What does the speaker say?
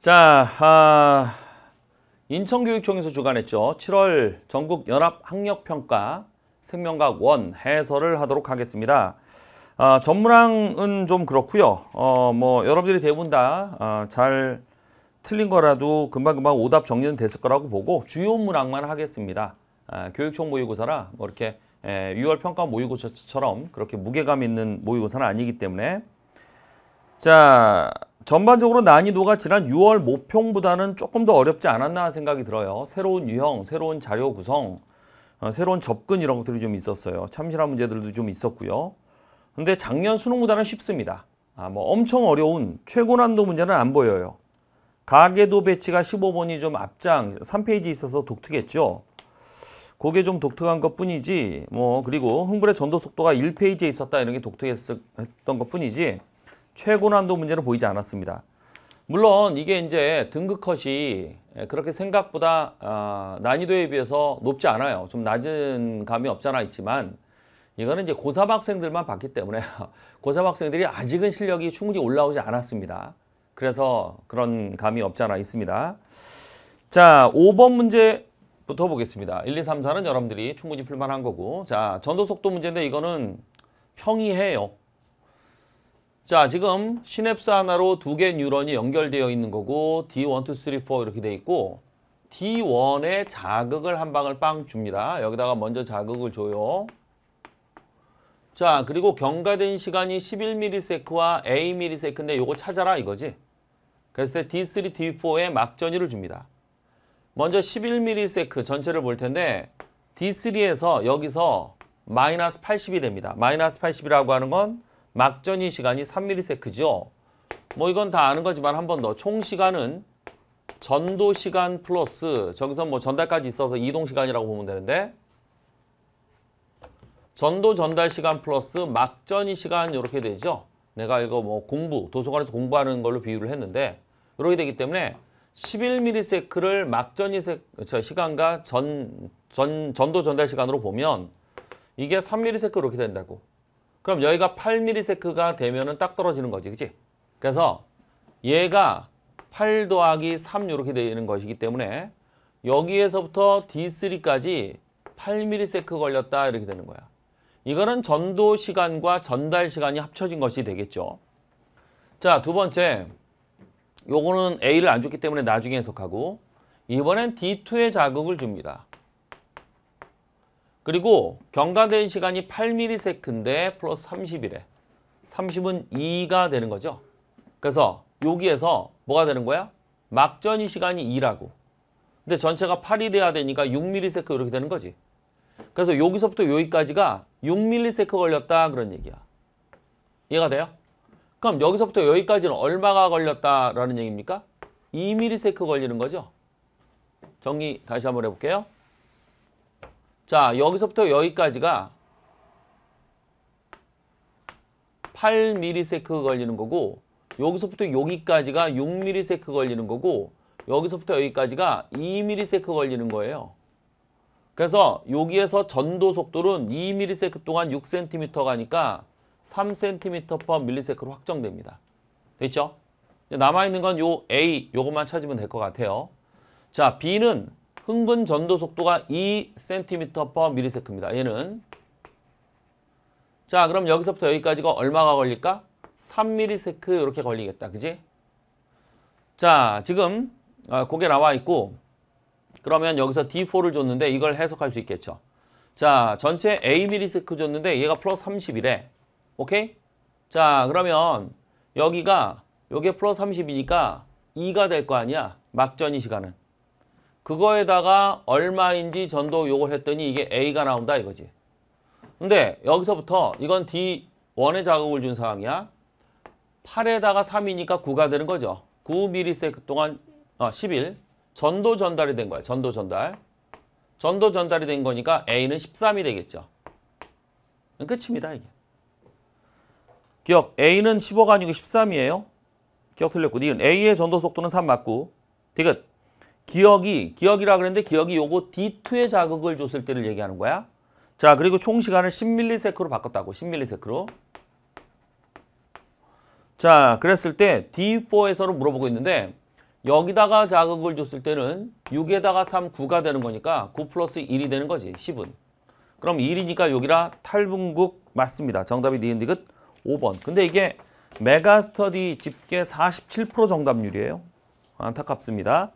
자, 아, 인천교육청에서 주관했죠. 7월 전국연합학력평가 생명과학원 해설을 하도록 하겠습니다. 아, 전문항은 좀 그렇고요. 어, 뭐 여러분들이 대부분 다잘 아, 틀린 거라도 금방금방 오답 정리는 됐을 거라고 보고 주요 문항만 하겠습니다. 아, 교육청 모의고사라 뭐 이렇게 에, 예, 6월 평가 모의고사처럼 그렇게 무게감 있는 모의고사는 아니기 때문에 자 전반적으로 난이도가 지난 6월 모평보다는 조금 더 어렵지 않았나 생각이 들어요. 새로운 유형, 새로운 자료 구성, 어, 새로운 접근 이런 것들이 좀 있었어요. 참신한 문제들도 좀 있었고요. 근데 작년 수능보다는 쉽습니다. 아, 뭐 엄청 어려운 최고 난도 문제는 안 보여요. 가계도 배치가 15번이 좀 앞장 3페이지 있어서 독특했죠. 그게 좀 독특한 것 뿐이지 뭐 그리고 흥불의 전도 속도가 1페이지에 있었다 이런 게 독특했던 것 뿐이지 최고난도 문제는 보이지 않았습니다. 물론 이게 이제 등급컷이 그렇게 생각보다 아, 난이도에 비해서 높지 않아요. 좀 낮은 감이 없잖아 있지만 이거는 이제 고3 학생들만 봤기 때문에 고3 학생들이 아직은 실력이 충분히 올라오지 않았습니다. 그래서 그런 감이 없잖아 있습니다. 자, 5번 문제부터 보겠습니다. 1, 2, 3, 4는 여러분들이 충분히 풀만한 거고 자, 전도속도 문제인데 이거는 평이해요. 자, 지금 시냅스 하나로 두 개 뉴런이 연결되어 있는 거고 D1, 2, 3, 4 이렇게 돼 있고 D1에 자극을 한 방울 빵 줍니다. 여기다가 먼저 자극을 줘요. 자, 그리고 경과된 시간이 11ms와 A ms인데 요거 찾아라 이거지. 그랬을 때 D3, D4에 막전이를 줍니다. 먼저 11ms 전체를 볼 텐데 D3에서 여기서 마이너스 80이 됩니다. 마이너스 80이라고 하는 건 막전이 시간이 3ms죠. 뭐 이건 다 아는 거지만 한 번 더. 총 시간은 전도 시간 플러스 저기서 뭐 전달까지 있어서 이동 시간이라고 보면 되는데 전도 전달 시간 플러스 막전이 시간 이렇게 되죠. 내가 이거 뭐 공부, 도서관에서 공부하는 걸로 비유를 했는데 이렇게 되기 때문에 11ms를 막전이 시간과 전, 전, 전도 전달 시간으로 보면 이게 3ms 이렇게 된다고. 그럼 여기가 8ms가 되면은 딱 떨어지는 거지. 그치? 그래서 얘가 8 더하기 3 이렇게 되는 것이기 때문에 여기에서부터 D3까지 8ms 걸렸다 이렇게 되는 거야. 이거는 전도 시간과 전달 시간이 합쳐진 것이 되겠죠. 자, 두 번째. 요거는 A를 안 줬기 때문에 나중에 해석하고 이번엔 D2의 자극을 줍니다. 그리고 경과된 시간이 8ms인데 플러스 30이래. 30은 2가 되는 거죠. 그래서 여기에서 뭐가 되는 거야? 막전이 시간이 2라고. 근데 전체가 8이 돼야 되니까 6ms 이렇게 되는 거지. 그래서 여기서부터 여기까지가 6ms 걸렸다 그런 얘기야. 이해가 돼요? 그럼 여기서부터 여기까지는 얼마가 걸렸다라는 얘기입니까? 2ms 걸리는 거죠. 정리 다시 한번 해볼게요. 자, 여기서부터 여기까지가 8ms 걸리는 거고 여기서부터 여기까지가 6ms 걸리는 거고 여기서부터 여기까지가 2ms 걸리는 거예요. 그래서 여기에서 전도 속도는 2ms 동안 6cm 가니까 3cm p ms로 확정됩니다. 됐죠? 남아있는 건 요 A 요것만 찾으면 될 것 같아요. 자, B는 흥분 전도 속도가 2cm/ms입니다. 얘는 자 그럼 여기서부터 여기까지가 얼마가 걸릴까? 3ms 이렇게 걸리겠다. 그지? 자 지금 아, 어, 게 나와 있고 그러면 여기서 D4를 줬는데 이걸 해석할 수 있겠죠. 자 전체 Ams크 줬는데 얘가 플러스 30이래. 오케이? 자 그러면 여기가 여기 플러스 30이니까 2가 될 거 아니야. 막전이 시간은. 그거에다가 얼마인지 전도 요걸 했더니 이게 A가 나온다 이거지. 근데 여기서부터 이건 D1의 자극을 준사항이야 8에다가 3이니까 9가 되는 거죠. 9미리세 s 동안 아, 어, 11 전도 전달이 된 거야. 전도 전달. 전도 전달이 된 거니까 A는 13이 되겠죠. 끝입니다. 이게. 기억 A는 15가 아니고 13이에요. 기억 틀렸고 니은 A의 전도 속도는 3 맞고 디귿 기억이 기억이라 그랬는데 기억이 요거 D2의 자극을 줬을 때를 얘기하는 거야. 자 그리고 총 시간을 10ms로 바꿨다고 10ms로. 자 그랬을 때 D4에서로 물어보고 있는데 여기다가 자극을 줬을 때는 6에다가 3, 9가 되는 거니까 9 플러스 1이 되는 거지 10은. 그럼 1이니까 여기라 탈북국 맞습니다. 정답이 니은 디귿 5번. 근데 이게 메가스터디 집계 47% 정답률이에요. 안타깝습니다.